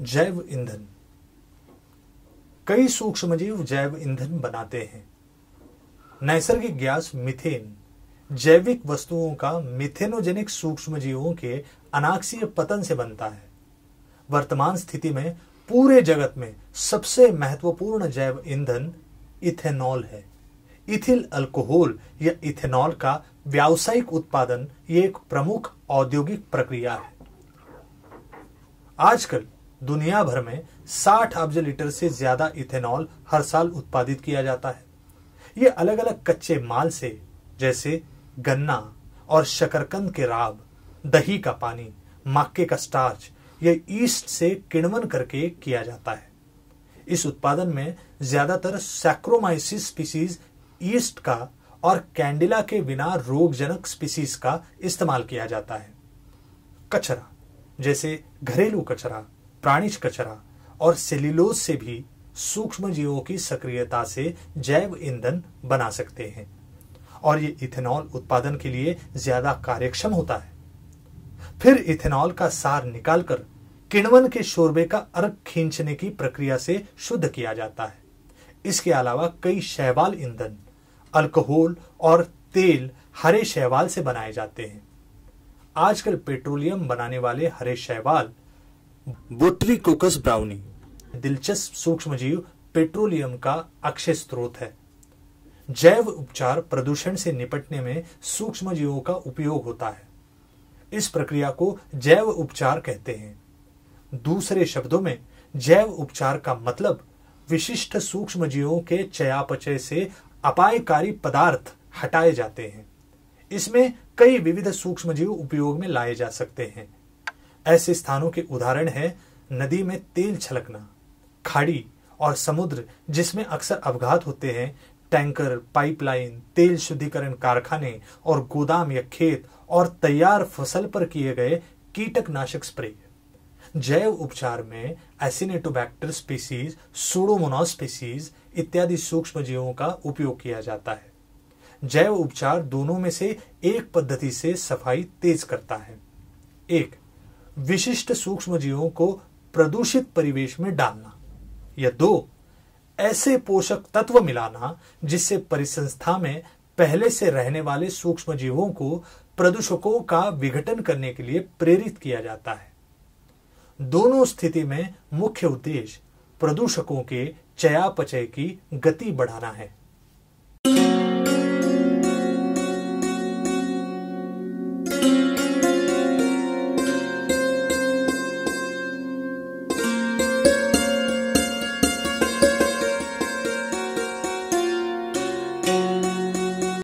जैव ईंधन कई सूक्ष्म जीव जैव ईंधन बनाते हैं नैसर्गिक गैस मिथेन जैविक वस्तुओं का मिथेनोजेनिक जीवों के अनाक्षीय पतन से बनता है वर्तमान स्थिति में पूरे जगत में सबसे महत्वपूर्ण जैव ईंधन इथेनॉल है इथिल अल्कोहल या इथेनॉल का व्यावसायिक उत्पादन ये एक प्रमुख औद्योगिक प्रक्रिया है आजकल दुनिया भर में 60 अब्ज लीटर से ज्यादा इथेनॉल हर साल उत्पादित किया जाता है ये अलग अलग कच्चे माल से जैसे गन्ना और शकरकंद के राब दही का पानी मक्के का स्टार्च यह ईस्ट से किण्वन करके किया जाता है इस उत्पादन में ज्यादातर सैक्रोमाइसिस स्पीसीज ईस्ट का और कैंडिला के बिना रोगजनक स्पीसीज का इस्तेमाल किया जाता है कचरा जैसे घरेलू कचरा प्राणिज कचरा और सेल्यूलोज से भी सूक्ष्म जीवों की सक्रियता से जैव ईंधन बना सकते हैं और ये इथेनॉल उत्पादन के लिए ज्यादा कार्यक्षम होता है फिर इथेनॉल का सार निकालकर किण्वन के शोरबे का अर्क खींचने की प्रक्रिया से शुद्ध किया जाता है इसके अलावा कई शैवाल ईंधन अल्कोहल और तेल हरे शैवाल से बनाए जाते हैं आजकल पेट्रोलियम बनाने वाले हरे शैवाल कोकस ब्राउनी दिलचस्प सूक्ष्म जीव पेट्रोलियम का अक्षय स्रोत है जैव उपचार प्रदूषण से निपटने में सूक्ष्म जीवों का उपयोग होता है इस प्रक्रिया को जैव उपचार कहते हैं दूसरे शब्दों में जैव उपचार का मतलब विशिष्ट सूक्ष्म जीवों के चयापचय से अपायकारी पदार्थ हटाए जाते हैं इसमें कई विविध सूक्ष्म जीव उपयोग में लाए जा सकते हैं ऐसे स्थानों के उदाहरण हैं नदी में तेल छलकना खाड़ी और समुद्र जिसमें अक्सर अपघात होते हैं टैंकर पाइपलाइन तेल शुद्धिकरण कारखाने और गोदाम या खेत और तैयार फसल पर किए गए कीटकनाशक स्प्रे जैव उपचार में एसिनेटोबैक्टर स्पीसीज सोडोमोनॉस स्पीसीज इत्यादि सूक्ष्म जीवों का उपयोग किया जाता है जैव उपचार दोनों में से एक पद्धति से सफाई तेज करता है एक विशिष्ट सूक्ष्म जीवों को प्रदूषित परिवेश में डालना या दो ऐसे पोषक तत्व मिलाना जिससे परिसंस्था में पहले से रहने वाले सूक्ष्म जीवों को प्रदूषकों का विघटन करने के लिए प्रेरित किया जाता है दोनों स्थिति में मुख्य उद्देश्य प्रदूषकों के चयापचय की गति बढ़ाना है